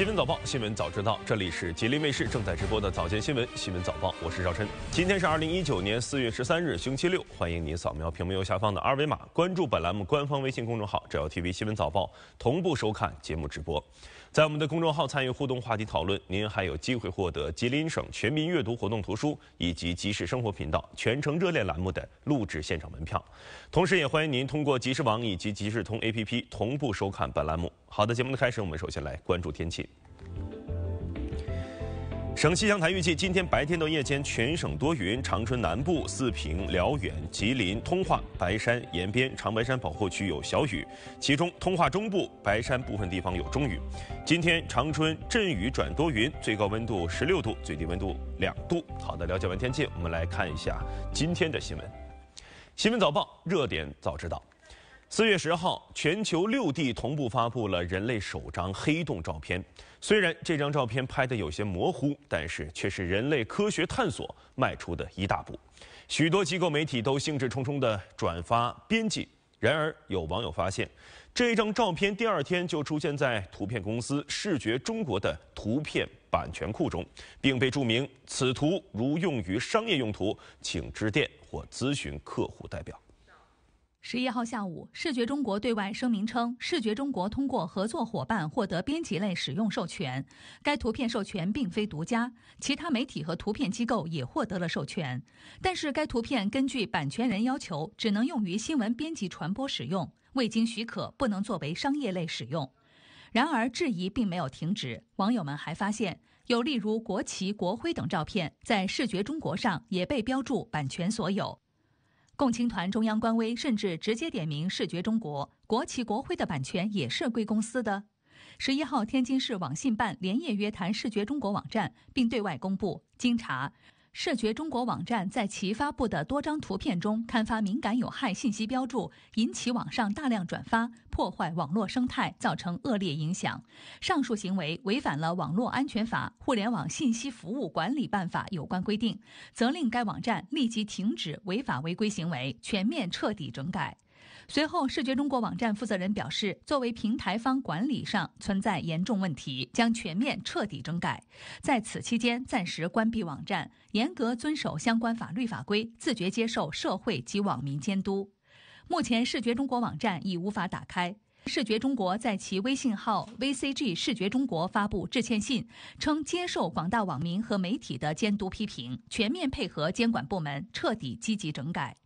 新闻早报，新闻早知道，这里是吉林卫视正在直播的早间新闻，新闻早报，我是赵晨。今天是二零一九年四月十三日，星期六，欢迎您扫描屏幕右下方的二维码，关注本栏目官方微信公众号“只要 TV 新闻早报”，同步收看节目直播。在我们的公众号参与互动话题讨论，您还有机会获得吉林省全民阅读活动图书以及吉时生活频道《全程热恋》栏目的录制现场门票。同时，也欢迎您通过吉时网以及吉视通 APP 同步收看本栏目。好的，节目的开始，我们首先来关注天气。省气象台预计，今天白天到夜间，全省多云，长春南部、四平、辽源、吉林、通化、白山、延边、长白山保护区有小雨，其中通化中部、白山部分地方有中雨。今天长春阵雨转多云，最高温度十六度，最低温度两度。好的，了解完天气，我们来看一下今天的新闻。新闻早报，热点早知道。四月十号，全球六地同步发布了人类首张黑洞照片。虽然这张照片拍的有些模糊，但是却是人类科学探索迈出的一大步。许多机构媒体都兴致冲冲地转发编辑。然而，有网友发现，这张照片第二天就出现在图片公司视觉中国的图片版权库中，并被注明：此图如用于商业用途，请致电或咨询客户代表。十一号下午，视觉中国对外声明称，视觉中国通过合作伙伴获得编辑类使用授权，该图片授权并非独家，其他媒体和图片机构也获得了授权。但是该图片根据版权人要求，只能用于新闻编辑传播使用，未经许可不能作为商业类使用。然而质疑并没有停止，网友们还发现有例如国旗、国徽等照片在视觉中国上也被标注版权所有。共青团中央官微甚至直接点名视觉中国，国旗国徽的版权也是归公司的。十一号，天津市网信办连夜约谈视觉中国网站，并对外公布，经查。视觉中国网站在其发布的多张图片中刊发敏感有害信息标注，引起网上大量转发，破坏网络生态，造成恶劣影响。上述行为违反了《网络安全法》《互联网信息服务管理办法》有关规定，责令该网站立即停止违法违规行为，全面彻底整改。随后，视觉中国网站负责人表示，作为平台方，管理上存在严重问题，将全面彻底整改。在此期间，暂时关闭网站，严格遵守相关法律法规，自觉接受社会及网民监督。目前，视觉中国网站已无法打开。视觉中国在其微信号 “vcg 视觉中国”发布致歉信，称接受广大网民和媒体的监督批评，全面配合监管部门，彻底积极整改。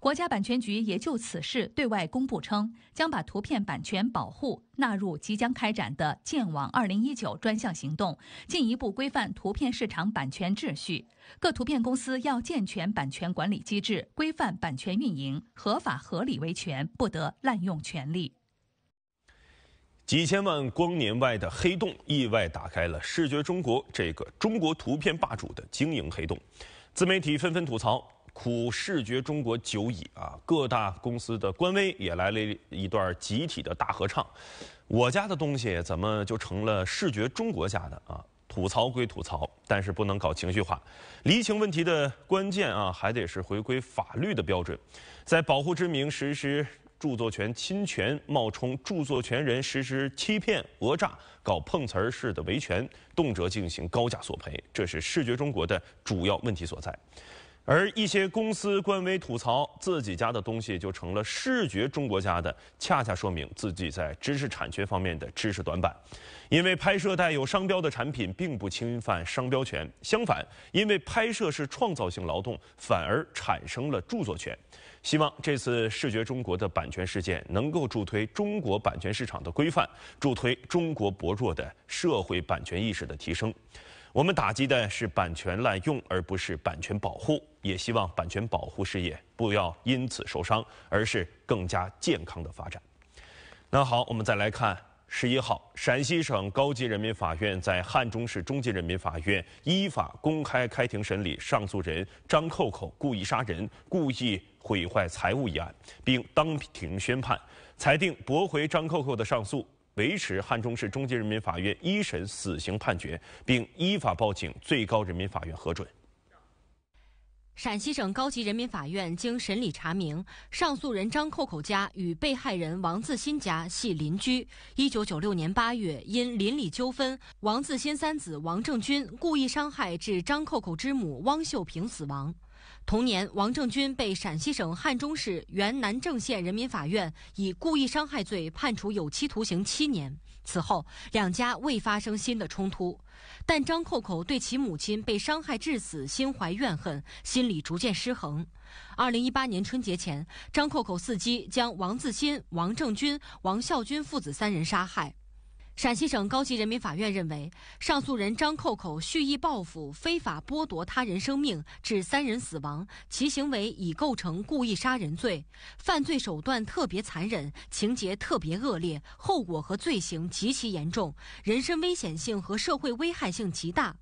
国家版权局也就此事对外公布称，将把图片版权保护纳入即将开展的“剑网二零一九”专项行动，进一步规范图片市场版权秩序。各图片公司要健全版权管理机制，规范版权运营，合法合理维权，不得滥用权利。几千万光年外的黑洞意外打开了视觉中国这个中国图片霸主的经营黑洞，自媒体纷纷吐槽。苦视觉中国久矣啊！各大公司的官微也来了一段集体的大合唱。我家的东西怎么就成了视觉中国家的啊？吐槽归吐槽，但是不能搞情绪化。离情问题的关键啊，还得是回归法律的标准。在保护之名实施著作权侵权，冒充著作权人实施欺骗、讹诈，搞碰瓷儿式的维权，动辄进行高价索赔，这是视觉中国的主要问题所在。而一些公司官微吐槽自己家的东西就成了视觉中国家的，恰恰说明自己在知识产权方面的知识短板。因为拍摄带有商标的产品并不侵犯商标权，相反，因为拍摄是创造性劳动，反而产生了著作权。希望这次视觉中国的版权事件能够助推中国版权市场的规范，助推中国薄弱的社会版权意识的提升。我们打击的是版权滥用，而不是版权保护。也希望版权保护事业不要因此受伤，而是更加健康的发展。那好，我们再来看十一号，陕西省高级人民法院在汉中市中级人民法院依法公开开庭审理上诉人张扣扣故意杀人、故意毁坏财物一案，并当庭宣判，裁定驳回张扣扣的上诉。维持汉中市中级人民法院一审死刑判决，并依法报请最高人民法院核准。陕西省高级人民法院经审理查明，上诉人张扣扣家与被害人王自新家系邻居。1996年8月，因邻里纠纷，王自新三子王正军故意伤害致张扣扣之母汪秀萍死亡。同年，王正军被陕西省汉中市原南郑县人民法院以故意伤害罪判处有期徒刑七年。此后，两家未发生新的冲突，但张扣扣对其母亲被伤害致死心怀怨恨，心理逐渐失衡。二零一八年春节前，张扣扣伺机将王自新、王正军、王孝军父子三人杀害。陕西省高级人民法院认为，上诉人张扣扣蓄意报复，非法剥夺他人生命，致三人死亡，其行为已构成故意杀人罪，犯罪手段特别残忍，情节特别恶劣，后果和罪行极其严重，人身危险性和社会危害性极大。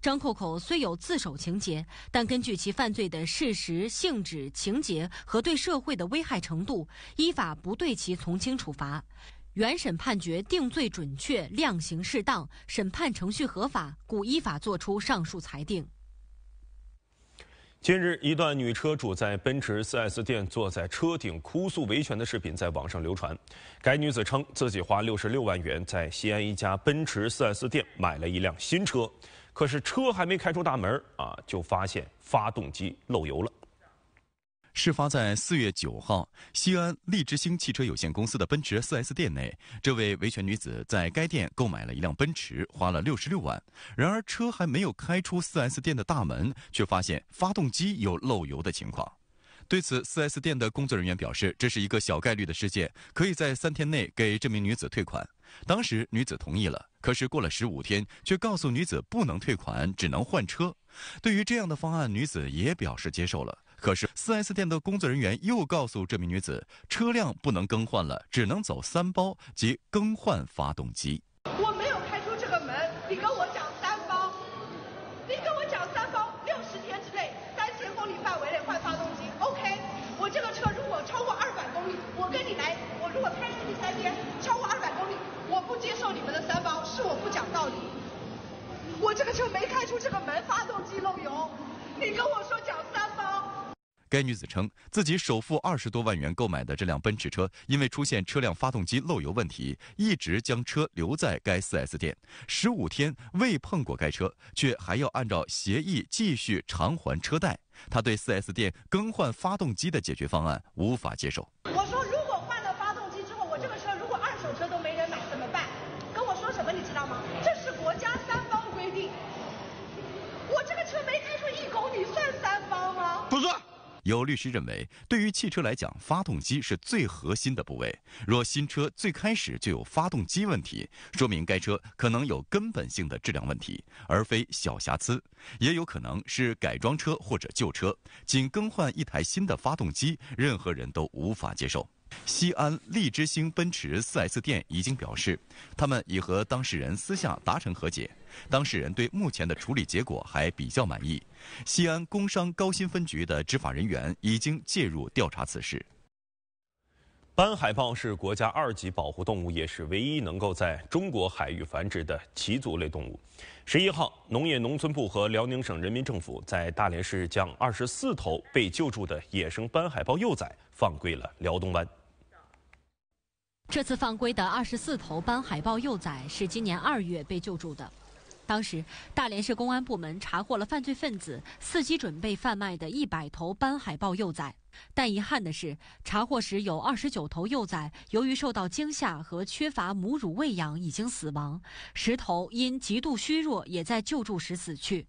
张扣扣虽有自首情节，但根据其犯罪的事实、性质、情节和对社会的危害程度，依法不对其从轻处罚。原审判决定罪准确，量刑适当，审判程序合法，故依法作出上述裁定。近日，一段女车主在奔驰 4S 店坐在车顶哭诉维权的视频在网上流传。该女子称，自己花六十六万元在西安一家奔驰 4S 店买了一辆新车，可是车还没开出大门啊，就发现发动机漏油了。事发在四月九号，西安利之星汽车有限公司的奔驰 4S 店内，这位维权女子在该店购买了一辆奔驰，花了六十六万。然而，车还没有开出 4S 店的大门，却发现发动机有漏油的情况。对此，4S 店的工作人员表示，这是一个小概率的事件，可以在三天内给这名女子退款。当时女子同意了，可是过了十五天，却告诉女子不能退款，只能换车。对于这样的方案，女子也表示接受了。可是 4S 店的工作人员又告诉这名女子，车辆不能更换了，只能走三包及更换发动机。我没有开出这个门，你跟我讲三包，你跟我讲三包，六十天之内，三千公里范围内换发动机。OK，我这个车如果超过二百公里，我跟你来，我如果开出去三天超过二百公里，我不接受你们的三包，是我不讲道理。我这个车没开出这个门，发动机漏油，你跟我说讲三包。该女子称，自己首付二十多万元购买的这辆奔驰车，因为出现车辆发动机漏油问题，一直将车留在该 4S 店，十五天未碰过该车，却还要按照协议继续偿还车贷。她对 4S 店更换发动机的解决方案无法接受。有律师认为，对于汽车来讲，发动机是最核心的部位。若新车最开始就有发动机问题，说明该车可能有根本性的质量问题，而非小瑕疵。也有可能是改装车或者旧车。仅更换一台新的发动机，任何人都无法接受。西安利之星奔驰 4S 店已经表示，他们已和当事人私下达成和解，当事人对目前的处理结果还比较满意。西安工商高新分局的执法人员已经介入调查此事。斑海豹是国家二级保护动物，也是唯一能够在中国海域繁殖的鳍足类动物。十一号，农业农村部和辽宁省人民政府在大连市将二十四头被救助的野生斑海豹幼崽放归了辽东湾。这次放归的二十四头斑海豹幼崽是今年二月被救助的。当时，大连市公安部门查获了犯罪分子伺机准备贩卖的一百头斑海豹幼崽。但遗憾的是，查获时有二十九头幼崽由于受到惊吓和缺乏母乳喂养已经死亡，十头因极度虚弱也在救助时死去。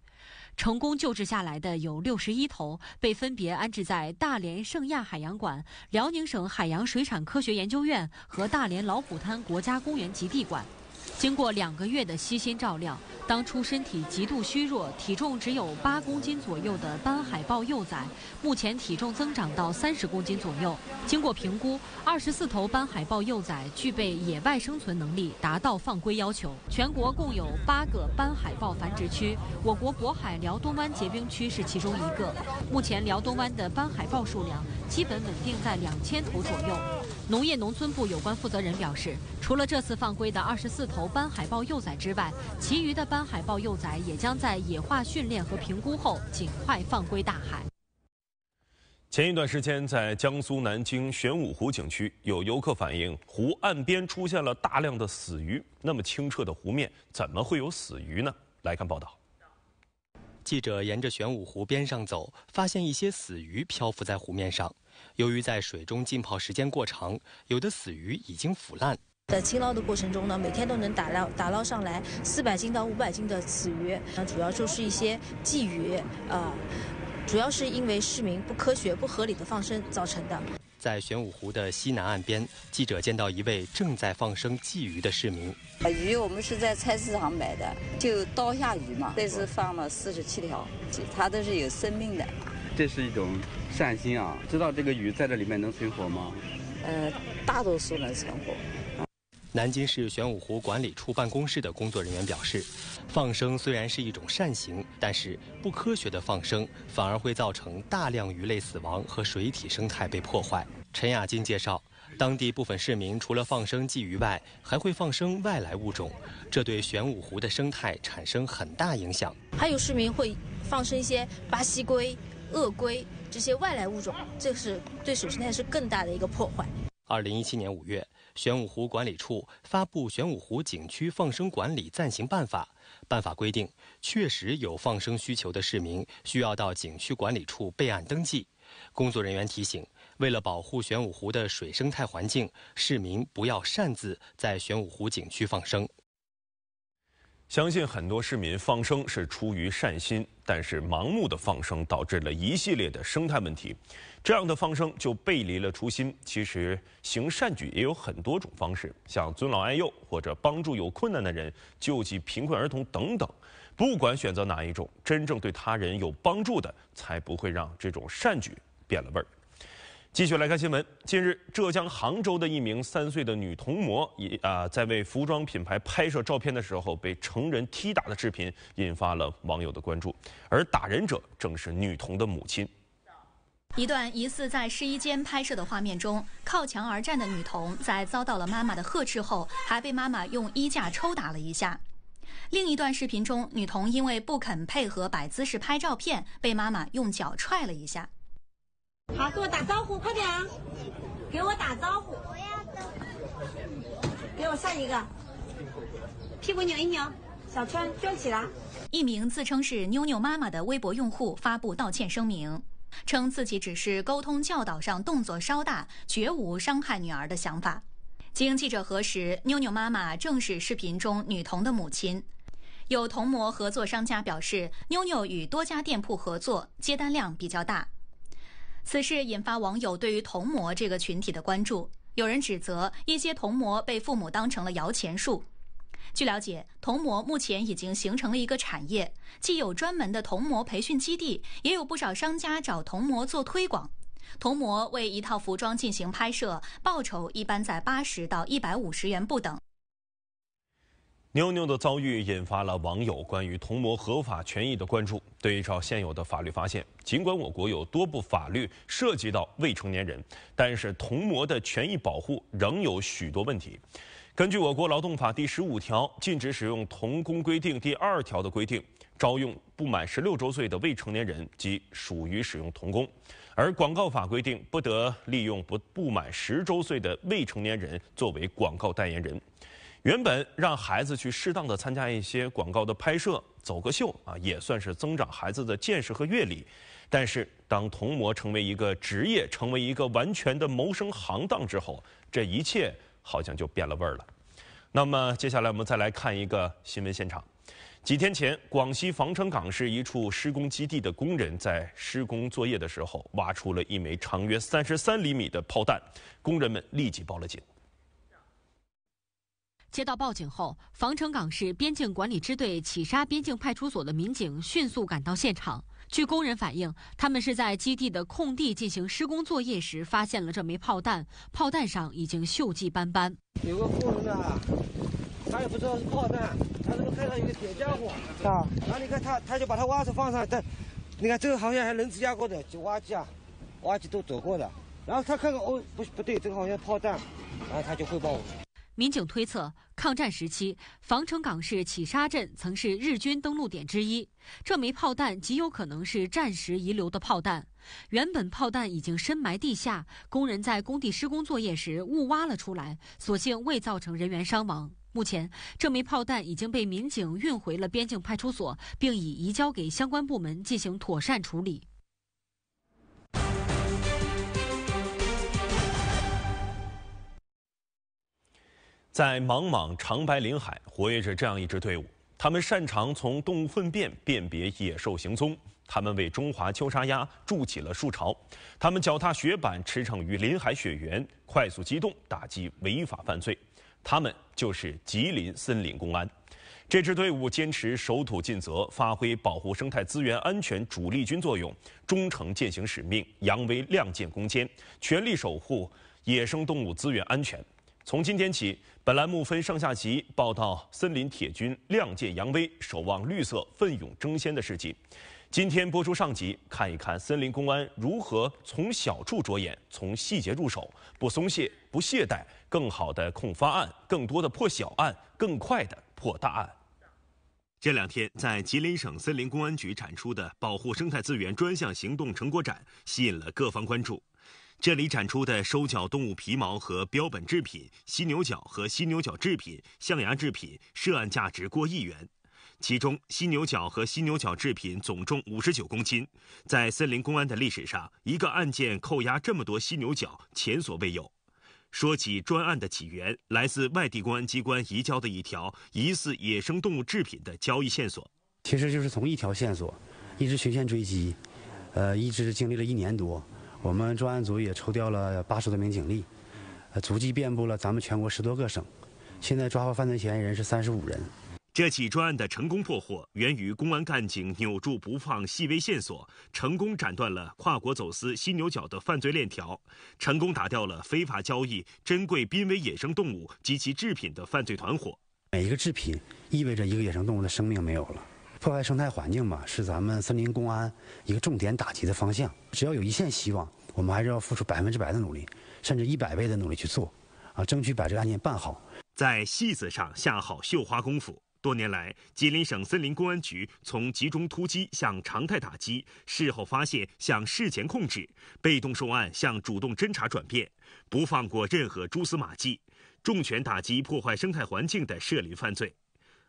成功救治下来的有六十一头，被分别安置在大连圣亚海洋馆、辽宁省海洋水产科学研究院和大连老虎滩国家公园极地馆。经过两个月的悉心照料，当初身体极度虚弱、体重只有八公斤左右的斑海豹幼崽，目前体重增长到三十公斤左右。经过评估，二十四头斑海豹幼崽具备野外生存能力，达到放归要求。全国共有八个斑海豹繁殖区，我国渤海、辽东湾结冰区是其中一个。目前辽东湾的斑海豹数量基本稳定在两千头左右。农业农村部有关负责人表示，除了这次放归的二十四。投斑海豹幼崽之外，其余的斑海豹幼崽也将在野化训练和评估后尽快放归大海。前一段时间，在江苏南京玄武湖景区，有游客反映湖岸边出现了大量的死鱼。那么清澈的湖面，怎么会有死鱼呢？来看报道。记者沿着玄武湖边上走，发现一些死鱼漂浮在湖面上。由于在水中浸泡时间过长，有的死鱼已经腐烂。在清捞的过程中呢，每天都能打捞打捞上来四百斤到五百斤的死鱼，那主要就是一些鲫鱼啊。主要是因为市民不科学、不合理的放生造成的。在玄武湖的西南岸边，记者见到一位正在放生鲫鱼的市民。啊，鱼我们是在菜市场买的，就刀下鱼嘛。这次放了四十七条，它都是有生命的。这是一种善心啊！知道这个鱼在这里面能存活吗？呃，大多数能存活。南京市玄武湖管理处办公室的工作人员表示，放生虽然是一种善行，但是不科学的放生反而会造成大量鱼类死亡和水体生态被破坏。陈亚金介绍，当地部分市民除了放生鲫鱼外，还会放生外来物种，这对玄武湖的生态产生很大影响。还有市民会放生一些巴西龟、鳄龟这些外来物种，这是对水生态是更大的一个破坏。二零一七年五月。玄武湖管理处发布《玄武湖景区放生管理暂行办法》，办法规定，确实有放生需求的市民需要到景区管理处备案登记。工作人员提醒，为了保护玄武湖的水生态环境，市民不要擅自在玄武湖景区放生。相信很多市民放生是出于善心，但是盲目的放生导致了一系列的生态问题，这样的放生就背离了初心。其实行善举也有很多种方式，像尊老爱幼或者帮助有困难的人、救济贫困儿童等等。不管选择哪一种，真正对他人有帮助的，才不会让这种善举变了味儿。继续来看新闻。近日，浙江杭州的一名三岁的女童模，也啊，在为服装品牌拍摄照片的时候被成人踢打的视频，引发了网友的关注。而打人者正是女童的母亲。一段疑似在试衣间拍摄的画面中，靠墙而站的女童在遭到了妈妈的呵斥后，还被妈妈用衣架抽打了一下。另一段视频中，女童因为不肯配合摆姿势拍照片，被妈妈用脚踹了一下。好，给我打招呼，快点！给我打招呼。我要给我上一个，屁股扭一扭，小川转起来。一名自称是妞妞妈妈的微博用户发布道歉声明，称自己只是沟通教导上动作稍大，绝无伤害女儿的想法。经记者核实，妞妞妈妈正是视频中女童的母亲。有童模合作商家表示，妞妞与多家店铺合作，接单量比较大。此事引发网友对于童模这个群体的关注，有人指责一些童模被父母当成了摇钱树。据了解，童模目前已经形成了一个产业，既有专门的童模培训基地，也有不少商家找童模做推广。童模为一套服装进行拍摄，报酬一般在八十到一百五十元不等。妞妞的遭遇引发了网友关于童模合法权益的关注。对照现有的法律，发现尽管我国有多部法律涉及到未成年人，但是童模的权益保护仍有许多问题。根据我国《劳动法》第十五条“禁止使用童工”规定，第二条的规定，招用不满十六周岁的未成年人即属于使用童工；而《广告法》规定，不得利用不不满十周岁的未成年人作为广告代言人。原本让孩子去适当的参加一些广告的拍摄、走个秀啊，也算是增长孩子的见识和阅历。但是，当童模成为一个职业、成为一个完全的谋生行当之后，这一切好像就变了味儿了。那么，接下来我们再来看一个新闻现场。几天前，广西防城港市一处施工基地的工人在施工作业的时候，挖出了一枚长约三十三厘米的炮弹，工人们立即报了警。接到报警后，防城港市边境管理支队企沙边境派出所的民警迅速赶到现场。据工人反映，他们是在基地的空地进行施工作业时，发现了这枚炮弹。炮弹上已经锈迹斑斑。有个工人啊，他也不知道是炮弹，他只是看到一个铁家伙啊，然后你看他，他就把他挖子放上，但你看这个好像还轮子压过的，就挖机啊，挖机都走过的。然后他看看，哦，不不对，这个好像炮弹，然后他就汇报我。民警推测，抗战时期，防城港市企沙镇曾是日军登陆点之一。这枚炮弹极有可能是战时遗留的炮弹。原本炮弹已经深埋地下，工人在工地施工作业时误挖了出来，所幸未造成人员伤亡。目前，这枚炮弹已经被民警运回了边境派出所，并已移交给相关部门进行妥善处理。在茫茫长白林海，活跃着这样一支队伍，他们擅长从动物粪便辨别野兽行踪，他们为中华秋沙鸭筑起了树巢，他们脚踏雪板驰骋于林海雪原，快速机动打击违法犯罪，他们就是吉林森林公安。这支队伍坚持守土尽责，发挥保护生态资源安全主力军作用，忠诚践行使命，扬威亮剑攻坚，全力守护野生动物资源安全。从今天起。本栏目分上下集报道森林铁军亮剑扬威、守望绿色、奋勇争先的事迹。今天播出上集，看一看森林公安如何从小处着眼、从细节入手，不松懈、不懈怠，更好地控发案、更多地破小案、更快地破大案。这两天，在吉林省森林公安局展出的保护生态资源专项行动成果展，吸引了各方关注。这里展出的收缴动物皮毛和标本制品、犀牛角和犀牛角制品、象牙制品，涉案价值过亿元。其中，犀牛角和犀牛角制品总重五十九公斤，在森林公安的历史上，一个案件扣押这么多犀牛角前所未有。说起专案的起源，来自外地公安机关移交的一条疑似野生动物制品的交易线索。其实就是从一条线索，一直循线追击，呃，一直经历了一年多。我们专案组也抽调了八十多名警力，足迹遍布了咱们全国十多个省。现在抓获犯罪嫌疑人是三十五人。这起专案的成功破获，源于公安干警扭住不放细微线索，成功斩断了跨国走私犀牛角的犯罪链条，成功打掉了非法交易珍贵濒危野生动物及其制品的犯罪团伙。每一个制品，意味着一个野生动物的生命没有了。破坏生态环境嘛，是咱们森林公安一个重点打击的方向。只要有一线希望，我们还是要付出百分之百的努力，甚至一百倍的努力去做，啊，争取把这个案件办好。在细子上下好绣花功夫。多年来，吉林省森林公安局从集中突击向常态打击，事后发现向事前控制，被动受案向主动侦查转变，不放过任何蛛丝马迹，重拳打击破坏生态环境的涉林犯罪。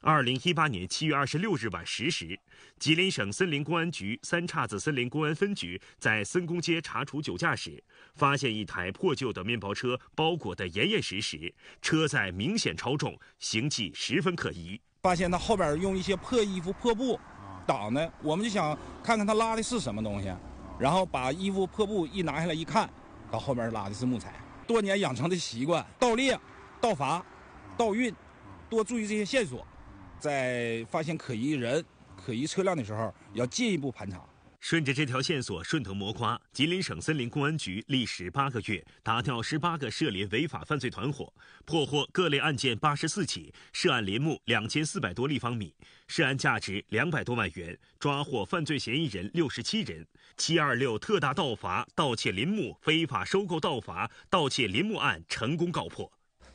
二零一八年七月二十六日晚十时，吉林省森林公安局三岔子森林公安分局在森工街查处酒驾时，发现一台破旧的面包车包裹得严严实实，车载明显超重，行迹十分可疑。发现他后边用一些破衣服、破布挡的，我们就想看看他拉的是什么东西，然后把衣服、破布一拿下来一看，到后面拉的是木材。多年养成的习惯，盗猎、盗伐、盗运，多注意这些线索。在发现可疑人、可疑车辆的时候，要进一步盘查。顺着这条线索顺藤摸瓜，吉林省森林公安局历时八个月，打掉十八个涉林违法犯罪团伙，破获各类案件八十四起，涉案林木两千四百多立方米，涉案价值两百多万元，抓获犯罪嫌疑人六十七人。七二六特大盗伐、盗窃林木、非法收购盗伐、盗窃林木案成功告破。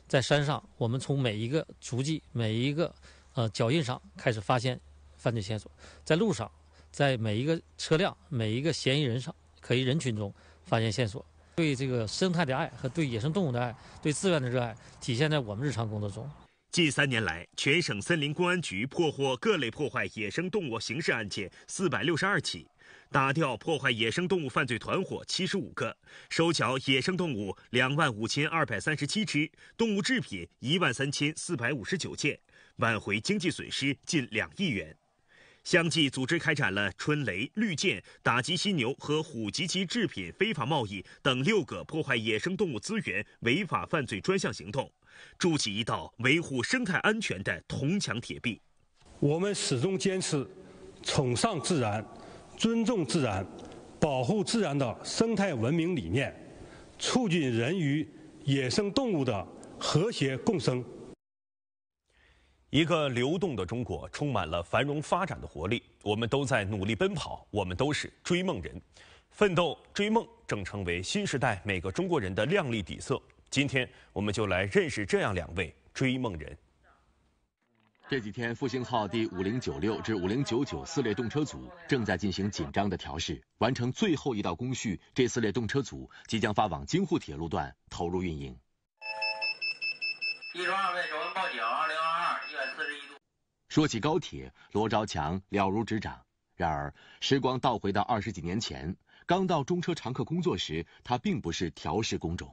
在山上，我们从每一个足迹、每一个。呃，脚印上开始发现犯罪线索，在路上，在每一个车辆、每一个嫌疑人上，可疑人群中发现线索。对这个生态的爱和对野生动物的爱，对自然的热爱，体现在我们日常工作中。近三年来，全省森林公安局破获各类破坏野生动物刑事案件四百六十二起，打掉破坏野生动物犯罪团伙七十五个，收缴野生动物两万五千二百三十七只，动物制品一万三千四百五十九件。挽回经济损失近两亿元，相继组织开展了“春雷”“绿箭、打击犀牛和虎及其制品非法贸易等六个破坏野生动物资源违法犯罪专项行动，筑起一道维护生态安全的铜墙铁壁。我们始终坚持崇尚自然、尊重自然、保护自然的生态文明理念，促进人与野生动物的和谐共生。一个流动的中国，充满了繁荣发展的活力。我们都在努力奔跑，我们都是追梦人。奋斗追梦，正成为新时代每个中国人的亮丽底色。今天，我们就来认识这样两位追梦人。这几天，复兴号第五零九六至五零九九四列动车组正在进行紧张的调试，完成最后一道工序，这四列动车组即将发往京沪铁路段投入运营。一中二位。说起高铁，罗昭强了如指掌。然而，时光倒回到二十几年前，刚到中车长客工作时，他并不是调试工种。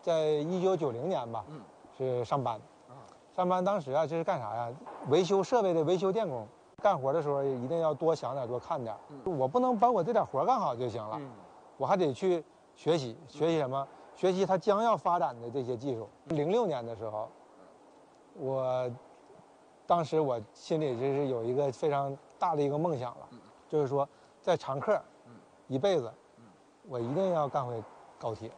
在一九九零年吧，是上班，上班当时啊，这是干啥呀？维修设备的维修电工，干活的时候一定要多想点多看点。我不能把我这点活干好就行了，我还得去学习学习什么？学习他将要发展的这些技术。零六年的时候，我。当时我心里就是有一个非常大的一个梦想了，就是说在常客，一辈子，我一定要干回高铁。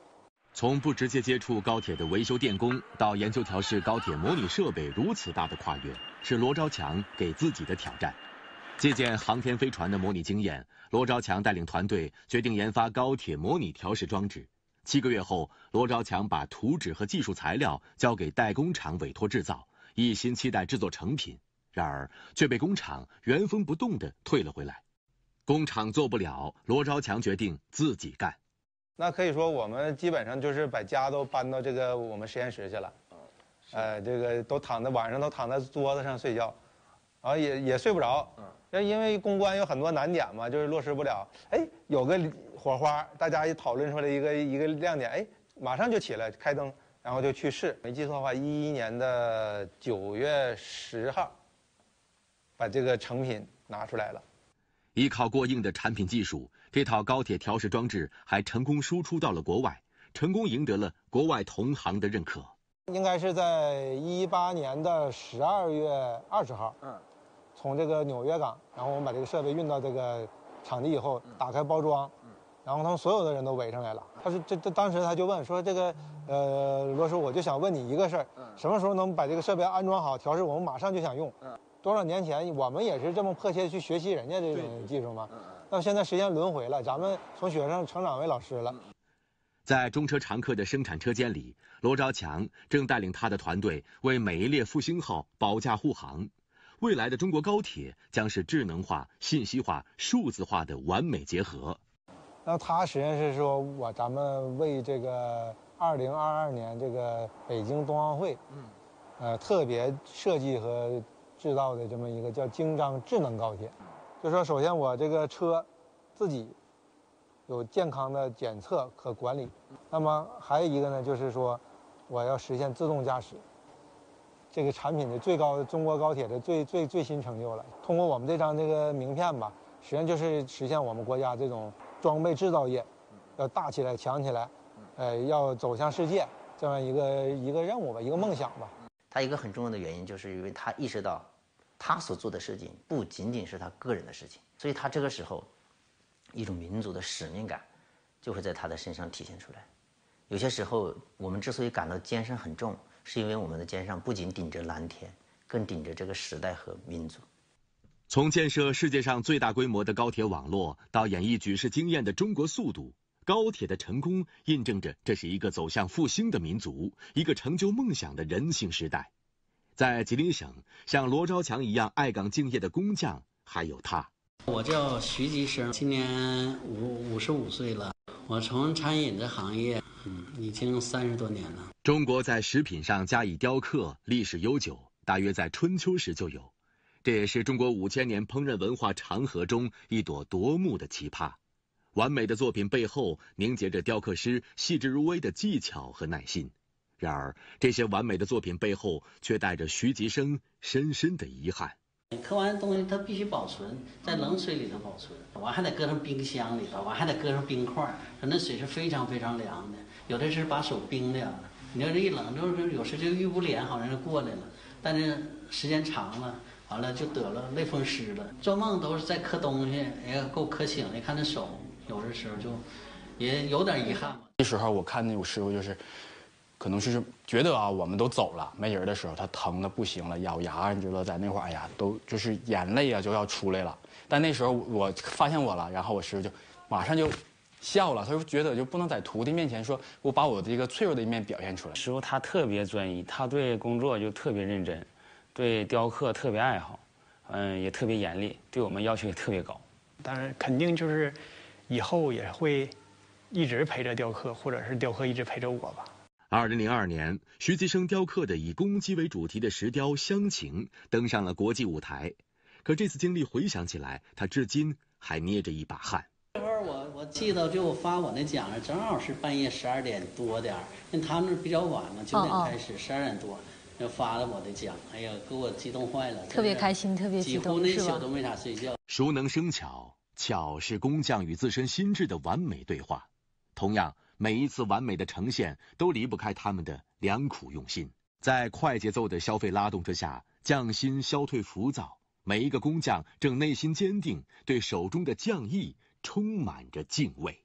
从不直接接触高铁的维修电工，到研究调试高铁模拟设备，如此大的跨越，是罗昭强给自己的挑战。借鉴航天飞船的模拟经验，罗昭强带领团队决定研发高铁模拟调试装置。七个月后，罗昭强把图纸和技术材料交给代工厂委托制造。一心期待制作成品，然而却被工厂原封不动地退了回来。工厂做不了，罗招强决定自己干。那可以说，我们基本上就是把家都搬到这个我们实验室去了。呃，这个都躺在晚上都躺在桌子上睡觉，啊，也也睡不着。嗯，因为公关有很多难点嘛，就是落实不了。哎，有个火花，大家一讨论出来一个一个亮点，哎，马上就起来开灯。然后就去世，没记错的话，一一年的九月十号，把这个成品拿出来了。依靠过硬的产品技术，这套高铁调试装置还成功输出到了国外，成功赢得了国外同行的认可。应该是在一八年的十二月二十号，嗯，从这个纽约港，然后我们把这个设备运到这个场地以后，打开包装，然后他们所有的人都围上来了。他说：“这这当时他就问说，这个呃，罗叔，我就想问你一个事儿，什么时候能把这个设备安装好、调试？我们马上就想用。多少年前我们也是这么迫切去学习人家这种技术嘛？到现在时间轮回了，咱们从学生成长为老师了。”在中车长客的生产车间里，罗朝强正带领他的团队为每一列复兴号保驾护航。未来的中国高铁将是智能化、信息化、数字化的完美结合。那它实际上是说我咱们为这个二零二二年这个北京冬奥会，呃特别设计和制造的这么一个叫京张智能高铁。就说首先我这个车自己有健康的检测和管理，那么还有一个呢就是说我要实现自动驾驶。这个产品的最高中国高铁的最最最新成就了。通过我们这张这个名片吧，实际上就是实现我们国家这种。装备制造业要大起来、强起来，呃，要走向世界，这样一个一个任务吧，一个梦想吧。他一个很重要的原因，就是因为他意识到，他所做的事情不仅仅是他个人的事情，所以他这个时候，一种民族的使命感，就会在他的身上体现出来。有些时候，我们之所以感到肩上很重，是因为我们的肩上不仅顶着蓝天，更顶着这个时代和民族。从建设世界上最大规模的高铁网络，到演绎举世惊艳的中国速度，高铁的成功印证着这是一个走向复兴的民族，一个成就梦想的人性时代。在吉林省，像罗昭强一样爱岗敬业的工匠，还有他。我叫徐吉生，今年五五十五岁了。我从餐饮这行业，嗯，已经三十多年了。中国在食品上加以雕刻历史悠久，大约在春秋时就有。这也是中国五千年烹饪文化长河中一朵夺目的奇葩。完美的作品背后凝结着雕刻师细致入微的技巧和耐心。然而，这些完美的作品背后却带着徐吉生深深的遗憾。你刻完东西，它必须保存在冷水里头保存，完还得搁上冰箱里头，完还得搁上冰块。那水是非常非常凉的，有的是把手冰的，你要这一冷，就是有时这个玉不脸，好像就过来了。但是时间长了。完了就得了类风湿了，做梦都是在磕东西，哎呀，给我磕醒的。看那手，有的时候就也有点遗憾嘛。那时候我看那我师傅就是，可能是觉得啊，我们都走了，没人的时候，他疼的不行了，咬牙你知道，在那会儿，哎呀，都就是眼泪啊就要出来了。但那时候我发现我了，然后我师傅就马上就笑了，他就觉得就不能在徒弟面前说我把我的这个脆弱的一面表现出来。师傅他特别专一，他对工作就特别认真。对雕刻特别爱好，嗯，也特别严厉，对我们要求也特别高。当然，肯定就是以后也会一直陪着雕刻，或者是雕刻一直陪着我吧。二零零二年，徐吉生雕刻的以公鸡为主题的石雕《乡情》登上了国际舞台。可这次经历回想起来，他至今还捏着一把汗。那会儿我我记得就发我那奖，正好是半夜十二点多点儿，因他们那比较晚嘛，九点开始，十二点多。要发了，我的奖！哎呀，给我激动坏了，特别开心，特别激动，几乎那宿都没咋睡觉。熟能生巧，巧是工匠与自身心智的完美对话。同样，每一次完美的呈现都离不开他们的良苦用心。在快节奏的消费拉动之下，匠心消退浮躁，每一个工匠正内心坚定，对手中的匠艺充满着敬畏。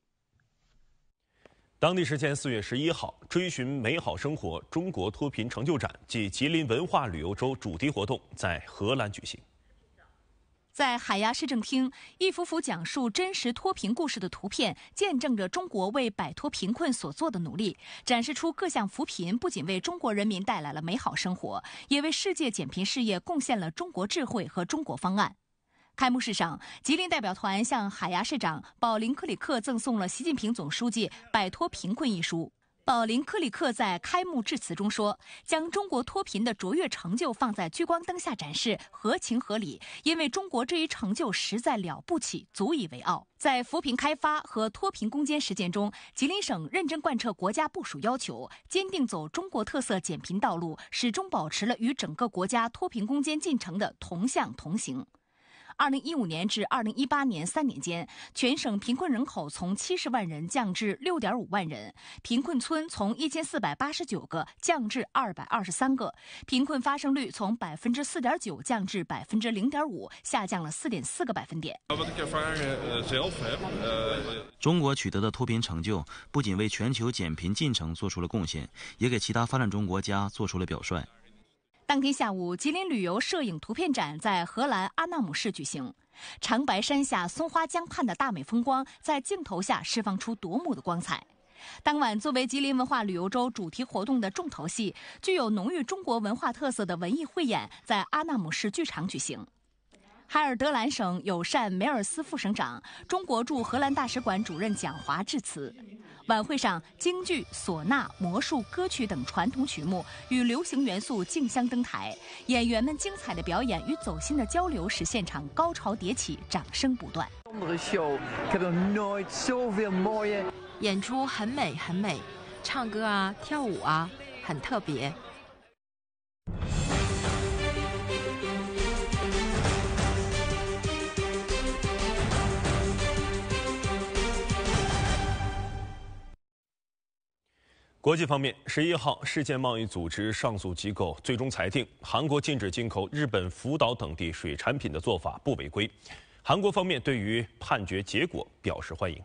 当地时间四月十一号，追寻美好生活——中国脱贫成就展暨吉林文化旅游周主题活动在荷兰举行。在海牙市政厅，一幅幅讲述真实脱贫故事的图片，见证着中国为摆脱贫困所做的努力，展示出各项扶贫不仅为中国人民带来了美好生活，也为世界减贫事业贡献了中国智慧和中国方案。开幕式上，吉林代表团向海牙市长保林·克里克赠送了习近平总书记《摆脱贫困》一书。保林·克里克在开幕致辞中说：“将中国脱贫的卓越成就放在聚光灯下展示，合情合理，因为中国这一成就实在了不起，足以为傲。”在扶贫开发和脱贫攻坚实践中，吉林省认真贯彻国家部署要求，坚定走中国特色减贫道路，始终保持了与整个国家脱贫攻坚进程的同向同行。二零一五年至二零一八年三年间，全省贫困人口从七十万人降至六点五万人，贫困村从一千四百八十九个降至二百二十三个，贫困发生率从百分之四点九降至百分之零点五，下降了四点四个百分点。中国取得的脱贫成就，不仅为全球减贫进程做出了贡献，也给其他发展中国家做出了表率。当天下午，吉林旅游摄影图片展在荷兰阿纳姆市举行，长白山下松花江畔的大美风光在镜头下释放出夺目的光彩。当晚，作为吉林文化旅游周主题活动的重头戏，具有浓郁中国文化特色的文艺汇演在阿纳姆市剧场举行。海尔德兰省友善梅尔斯副省长、中国驻荷兰大使馆主任蒋华致辞。晚会上，京剧、唢呐、魔术、歌曲等传统曲目与流行元素竞相登台，演员们精彩的表演与走心的交流使现场高潮迭起，掌声不断。演出很美很美，唱歌啊跳舞啊，很特别。国际方面，十一号，世界贸易组织上诉机构最终裁定，韩国禁止进口日本福岛等地水产品的做法不违规。韩国方面对于判决结果表示欢迎。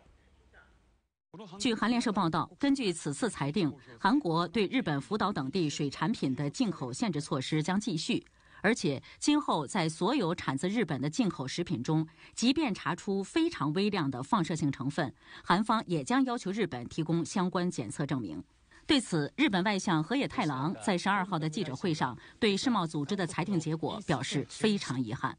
据韩联社报道，根据此次裁定，韩国对日本福岛等地水产品的进口限制措施将继续，而且今后在所有产自日本的进口食品中，即便查出非常微量的放射性成分，韩方也将要求日本提供相关检测证明。对此，日本外相河野太郎在十二号的记者会上对世贸组织的裁定结果表示非常遗憾。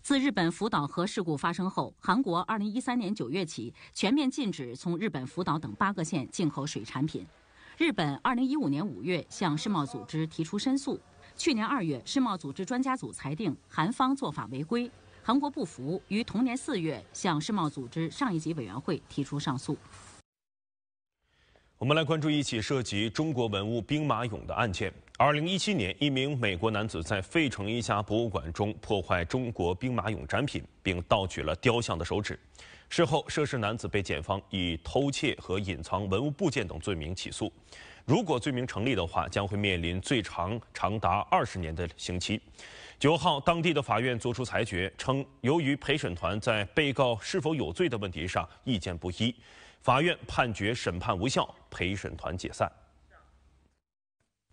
自日本福岛核事故发生后，韩国二零一三年九月起全面禁止从日本福岛等八个县进口水产品。日本二零一五年五月向世贸组织提出申诉。去年二月，世贸组织专家组裁定韩方做法违规。韩国不服，于同年四月向世贸组织上一级委员会提出上诉。我们来关注一起涉及中国文物兵马俑的案件。二零一七年，一名美国男子在费城一家博物馆中破坏中国兵马俑展品，并盗取了雕像的手指。事后，涉事男子被检方以偷窃和隐藏文物部件等罪名起诉。如果罪名成立的话，将会面临最长长达二十年的刑期。九号，当地的法院作出裁决，称由于陪审团在被告是否有罪的问题上意见不一。法院判决审判无效，陪审团解散。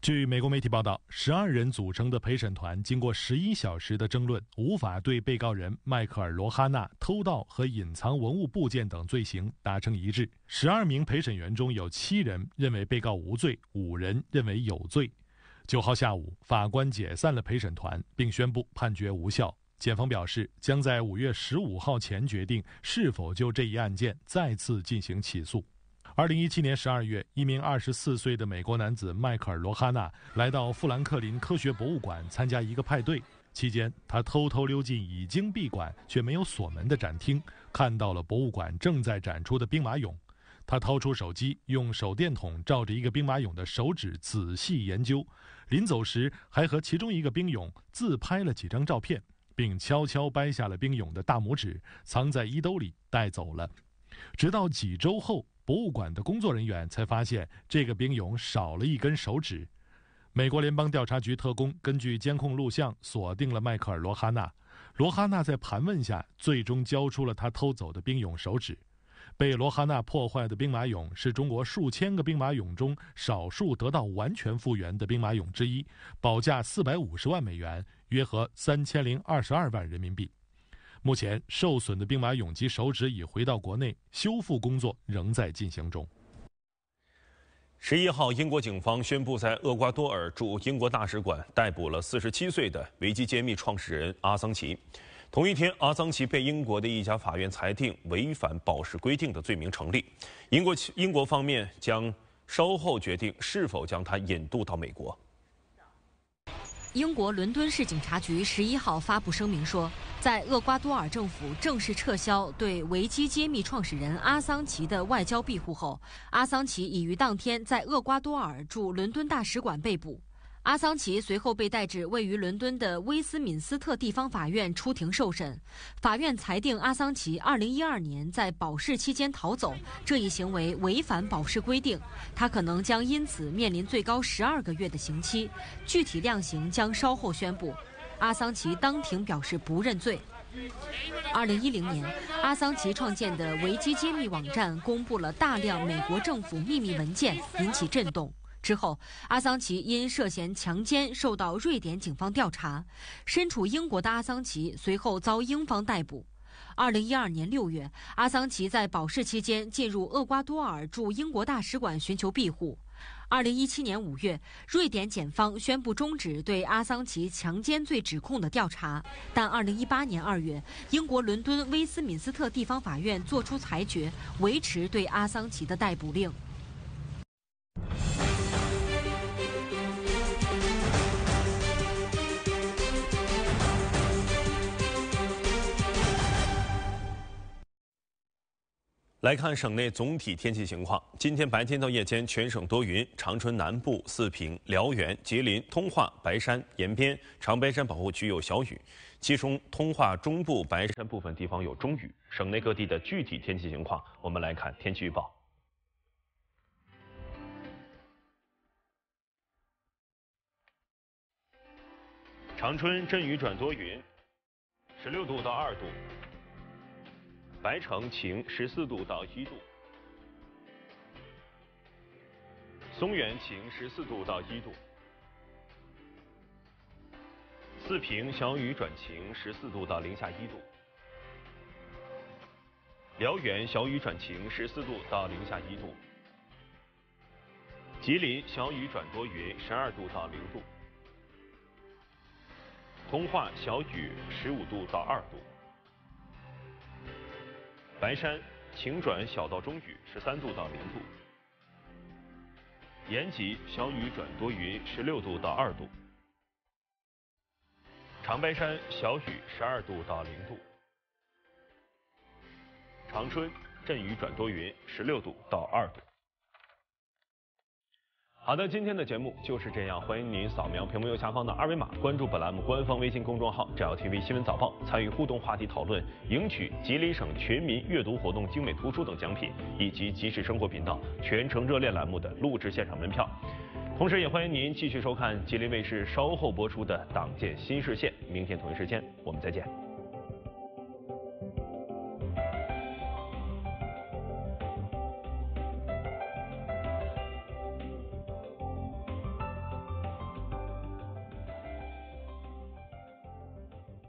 据美国媒体报道，十二人组成的陪审团经过十一小时的争论，无法对被告人迈克尔·罗哈纳偷盗和隐藏文物部件等罪行达成一致。十二名陪审员中有七人认为被告无罪，五人认为有罪。九号下午，法官解散了陪审团，并宣布判决无效。检方表示，将在五月十五号前决定是否就这一案件再次进行起诉。二零一七年十二月，一名二十四岁的美国男子迈克尔·罗哈纳来到富兰克林科学博物馆参加一个派对，期间他偷偷溜进已经闭馆却没有锁门的展厅，看到了博物馆正在展出的兵马俑。他掏出手机，用手电筒照着一个兵马俑的手指仔细研究，临走时还和其中一个兵俑自拍了几张照片。并悄悄掰下了兵俑的大拇指，藏在衣兜里带走了。直到几周后，博物馆的工作人员才发现这个兵俑少了一根手指。美国联邦调查局特工根据监控录像锁定了迈克尔·罗哈纳。罗哈纳在盘问下，最终交出了他偷走的兵俑手指。被罗哈纳破坏的兵马俑是中国数千个兵马俑中少数得到完全复原的兵马俑之一，保价四百五十万美元，约合三千零二十二万人民币。目前受损的兵马俑及手指已回到国内，修复工作仍在进行中。十一号，英国警方宣布在厄瓜多尔驻英国大使馆逮捕了四十七岁的维基揭秘创始人阿桑奇。同一天，阿桑奇被英国的一家法院裁定违反保释规定的罪名成立。英国英国方面将稍后决定是否将他引渡到美国。英国伦敦市警察局十一号发布声明说，在厄瓜多尔政府正式撤销对维基揭秘创始人阿桑奇的外交庇护后，阿桑奇已于当天在厄瓜多尔驻伦敦大使馆被捕。阿桑奇随后被带至位于伦敦的威斯敏斯特地方法院出庭受审。法院裁定阿桑奇2012年在保释期间逃走，这一行为违反保释规定，他可能将因此面临最高12个月的刑期。具体量刑将稍后宣布。阿桑奇当庭表示不认罪。2010年，阿桑奇创建的维基揭秘网站公布了大量美国政府秘密文件，引起震动。之后，阿桑奇因涉嫌强奸受到瑞典警方调查。身处英国的阿桑奇随后遭英方逮捕。二零一二年六月，阿桑奇在保释期间进入厄瓜多尔驻英国大使馆寻求庇护。二零一七年五月，瑞典检方宣布终止对阿桑奇强奸罪指控的调查。但二零一八年二月，英国伦敦威斯敏斯特地方法院作出裁决，维持对阿桑奇的逮捕令。来看省内总体天气情况。今天白天到夜间，全省多云。长春南部、四平、辽源、吉林、通化、白山、延边、长白山保护区有小雨，其中通化中部、白山部分地方有中雨。省内各地的具体天气情况，我们来看天气预报。长春阵雨转多云，十六度到二度。白城晴，十四度到一度。松原晴，十四度到一度。四平小雨转晴，十四度到零下一度。辽源小雨转晴，十四度到零下一度。吉林小雨转多云，十二度到零度。通化小雨，十五度到二度。白山晴转小到中雨，十三度到零度。延吉小雨转多云，十六度到二度。长白山小雨，十二度到零度。长春阵雨转多云，十六度到二度。好的，今天的节目就是这样。欢迎您扫描屏幕右下方的二维码，关注本栏目官方微信公众号 JLTV 新闻早报，参与互动话题讨论，赢取吉林省全民阅读活动精美图书等奖品，以及即时生活频道全程热恋栏目的录制现场门票。同时，也欢迎您继续收看吉林卫视稍后播出的《党建新视线》，明天同一时间我们再见。